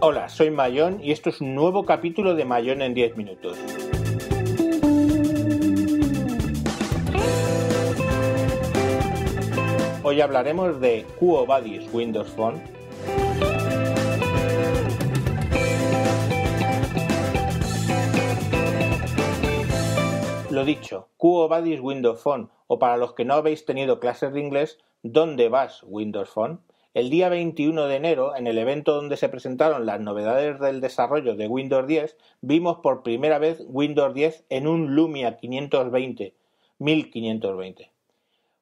Hola, soy Mayón y esto es un nuevo capítulo de Mayón en 10 minutos. Hoy hablaremos de QoBuddies Windows Phone, Lo dicho, quo Badis Windows Phone, o para los que no habéis tenido clases de inglés, ¿dónde vas Windows Phone? El día 21 de enero, en el evento donde se presentaron las novedades del desarrollo de Windows 10, vimos por primera vez Windows 10 en un Lumia 520, 1520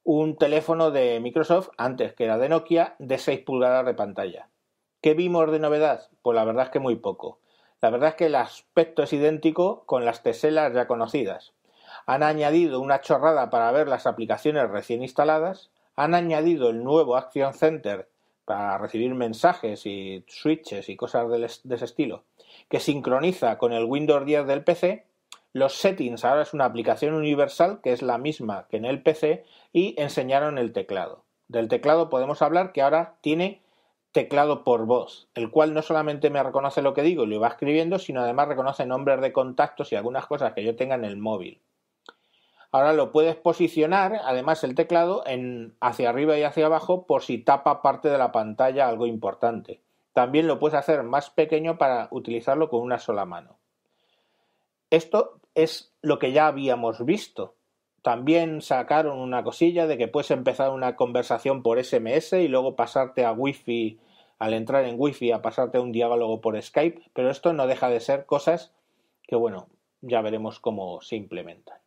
un teléfono de Microsoft, antes que era de Nokia, de 6 pulgadas de pantalla. ¿Qué vimos de novedad? Pues la verdad es que muy poco. La verdad es que el aspecto es idéntico con las teselas ya conocidas han añadido una chorrada para ver las aplicaciones recién instaladas, han añadido el nuevo Action Center para recibir mensajes y switches y cosas de ese estilo, que sincroniza con el Windows 10 del PC. Los settings ahora es una aplicación universal que es la misma que en el PC y enseñaron el teclado. Del teclado podemos hablar que ahora tiene teclado por voz, el cual no solamente me reconoce lo que digo y lo va escribiendo, sino además reconoce nombres de contactos y algunas cosas que yo tenga en el móvil. Ahora lo puedes posicionar, además el teclado, en hacia arriba y hacia abajo por si tapa parte de la pantalla algo importante. También lo puedes hacer más pequeño para utilizarlo con una sola mano. Esto es lo que ya habíamos visto. También sacaron una cosilla de que puedes empezar una conversación por SMS y luego pasarte a Wi-Fi, al entrar en Wi-Fi, a pasarte un diálogo por Skype, pero esto no deja de ser cosas que, bueno, ya veremos cómo se implementan.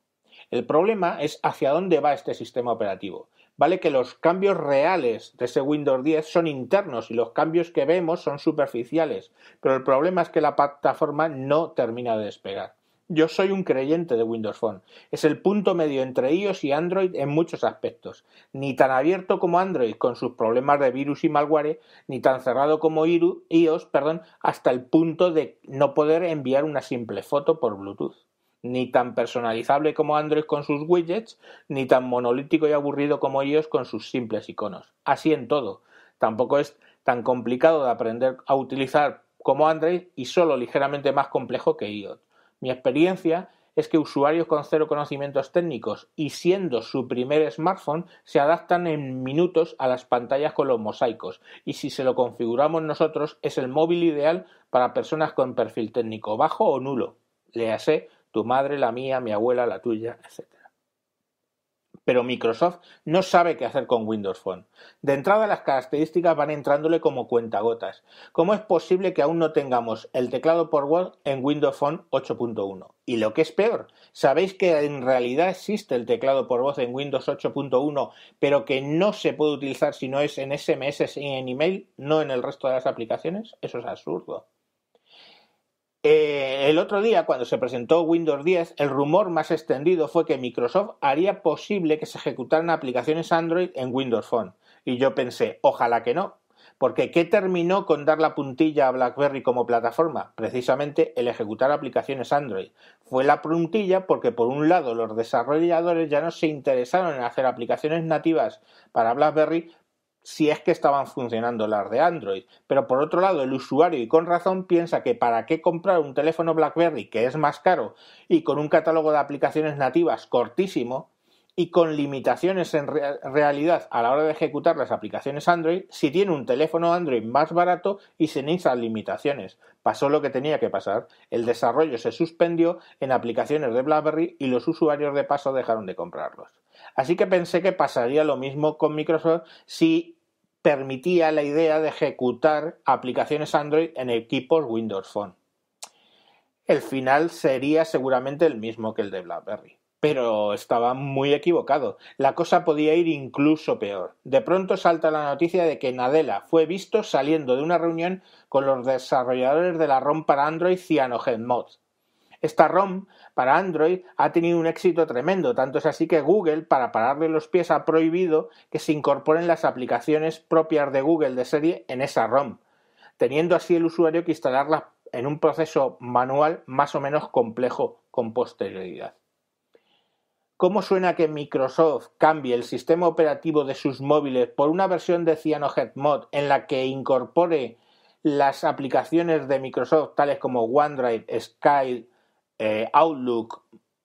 El problema es hacia dónde va este sistema operativo. Vale que los cambios reales de ese Windows 10 son internos y los cambios que vemos son superficiales, pero el problema es que la plataforma no termina de despegar. Yo soy un creyente de Windows Phone. Es el punto medio entre iOS y Android en muchos aspectos. Ni tan abierto como Android con sus problemas de virus y malware, ni tan cerrado como iOS, perdón, hasta el punto de no poder enviar una simple foto por Bluetooth ni tan personalizable como Android con sus widgets, ni tan monolítico y aburrido como iOS con sus simples iconos. Así en todo, tampoco es tan complicado de aprender a utilizar como Android y solo ligeramente más complejo que iOS. Mi experiencia es que usuarios con cero conocimientos técnicos y siendo su primer smartphone se adaptan en minutos a las pantallas con los mosaicos y si se lo configuramos nosotros es el móvil ideal para personas con perfil técnico bajo o nulo. Léase tu madre, la mía, mi abuela, la tuya, etc. Pero Microsoft no sabe qué hacer con Windows Phone. De entrada las características van entrándole como cuentagotas. ¿Cómo es posible que aún no tengamos el teclado por voz en Windows Phone 8.1? Y lo que es peor, ¿sabéis que en realidad existe el teclado por voz en Windows 8.1, pero que no se puede utilizar si no es en SMS y en email, no en el resto de las aplicaciones? Eso es absurdo. Eh, el otro día, cuando se presentó Windows 10, el rumor más extendido fue que Microsoft haría posible que se ejecutaran aplicaciones Android en Windows Phone. Y yo pensé, ojalá que no, porque ¿qué terminó con dar la puntilla a BlackBerry como plataforma? Precisamente el ejecutar aplicaciones Android. Fue la puntilla porque por un lado los desarrolladores ya no se interesaron en hacer aplicaciones nativas para BlackBerry, si es que estaban funcionando las de Android. Pero por otro lado, el usuario, y con razón, piensa que para qué comprar un teléfono BlackBerry que es más caro y con un catálogo de aplicaciones nativas cortísimo y con limitaciones en realidad a la hora de ejecutar las aplicaciones Android, si tiene un teléfono Android más barato y sin esas limitaciones. Pasó lo que tenía que pasar. El desarrollo se suspendió en aplicaciones de BlackBerry y los usuarios de paso dejaron de comprarlos. Así que pensé que pasaría lo mismo con Microsoft si permitía la idea de ejecutar aplicaciones Android en equipos Windows Phone. El final sería seguramente el mismo que el de BlackBerry, pero estaba muy equivocado. La cosa podía ir incluso peor. De pronto salta la noticia de que Nadella fue visto saliendo de una reunión con los desarrolladores de la ROM para Android CyanogenMod. Esta ROM para Android ha tenido un éxito tremendo, tanto es así que Google, para pararle los pies, ha prohibido que se incorporen las aplicaciones propias de Google de serie en esa ROM, teniendo así el usuario que instalarlas en un proceso manual más o menos complejo con posterioridad. ¿Cómo suena que Microsoft cambie el sistema operativo de sus móviles por una versión de CyanogenMod en la que incorpore las aplicaciones de Microsoft tales como OneDrive, Skype, eh, Outlook,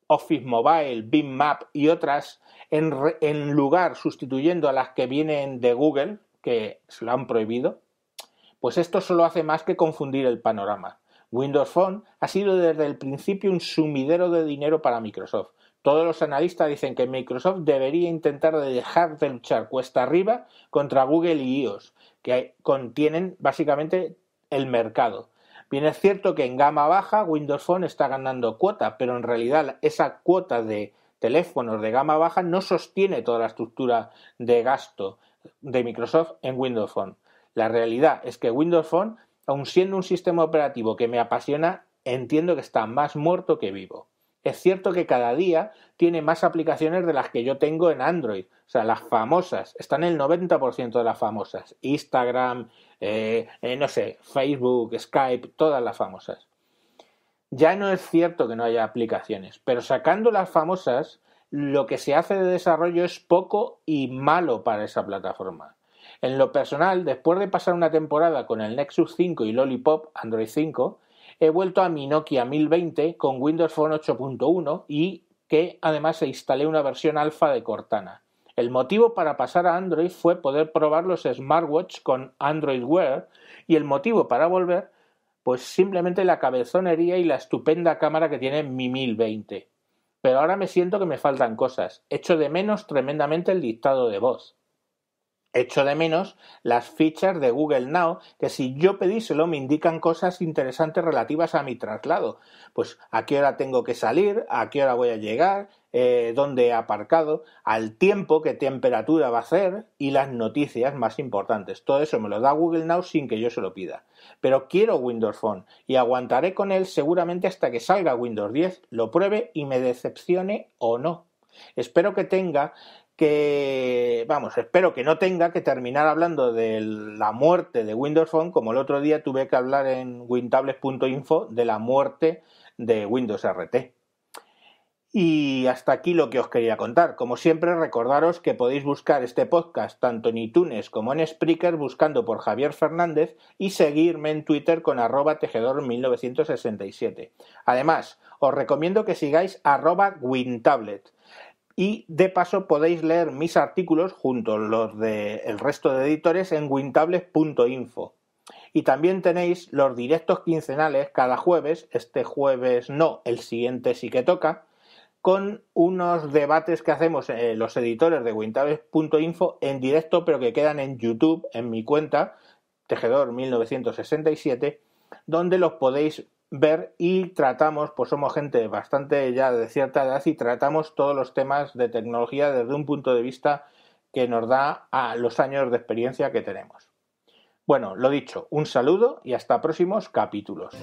Office Mobile, Bitmap y otras, en, en, lugar sustituyendo a las que vienen de Google, que se lo han prohibido, pues esto solo hace más que confundir el panorama. Windows Phone ha sido desde el principio un sumidero de dinero para Microsoft. Todos los analistas dicen que Microsoft debería intentar dejar de luchar cuesta arriba contra Google y iOS, que contienen básicamente el mercado. Bien es cierto que en gama baja Windows Phone está ganando cuota, pero en realidad esa cuota de teléfonos de gama baja no sostiene toda la estructura de gasto de Microsoft en Windows Phone. La realidad es que Windows Phone, aun siendo un sistema operativo que me apasiona, entiendo que está más muerto que vivo. Es cierto que cada día tiene más aplicaciones de las que yo tengo en Android, o sea, las famosas, están el 90% de las famosas, Instagram, eh, eh, no sé, Facebook, Skype, todas las famosas. Ya no es cierto que no haya aplicaciones, pero sacando las famosas, lo que se hace de desarrollo es poco y malo para esa plataforma. En lo personal, después de pasar una temporada con el Nexus 5 y Lollipop Android 5, he vuelto a mi Nokia 1020 con Windows Phone 8.1 y que además se instalé una versión alfa de Cortana. El motivo para pasar a Android fue poder probar los smartwatch con Android Wear y el motivo para volver, pues simplemente la cabezonería y la estupenda cámara que tiene mi 1020. Pero ahora me siento que me faltan cosas. Echo de menos tremendamente el dictado de voz. Echo de menos las fichas de Google Now, que si yo pedíselo me indican cosas interesantes relativas a mi traslado. Pues a qué hora tengo que salir, a qué hora voy a llegar, donde eh, dónde he aparcado, al tiempo, qué temperatura va a ser y las noticias más importantes. Todo eso me lo da Google Now sin que yo se lo pida. Pero quiero Windows Phone y aguantaré con él seguramente hasta que salga Windows 10, lo pruebe y me decepcione o no. Espero que tenga que, vamos, espero que no tenga que terminar hablando de la muerte de Windows Phone, como el otro día tuve que hablar en wintables.info de la muerte de Windows RT. Y hasta aquí lo que os quería contar. Como siempre, recordaros que podéis buscar este podcast tanto en iTunes como en Spreaker buscando por Javier Fernández y seguirme en Twitter con arroba tejedor1967. Además, os recomiendo que sigáis arroba wintablet. Y de paso podéis leer mis artículos junto a los del el resto de editores en wintablet.info. Y también tenéis los directos quincenales cada jueves, este jueves no, el siguiente sí que toca con unos debates que hacemos eh, los editores de Wintaves.info en directo, pero que quedan en YouTube, en mi cuenta, Tejedor 1967, donde los podéis ver y tratamos, pues somos gente bastante ya de cierta edad y tratamos todos los temas de tecnología desde un punto de vista que nos da a los años de experiencia que tenemos. Bueno, lo dicho, un saludo y hasta próximos capítulos.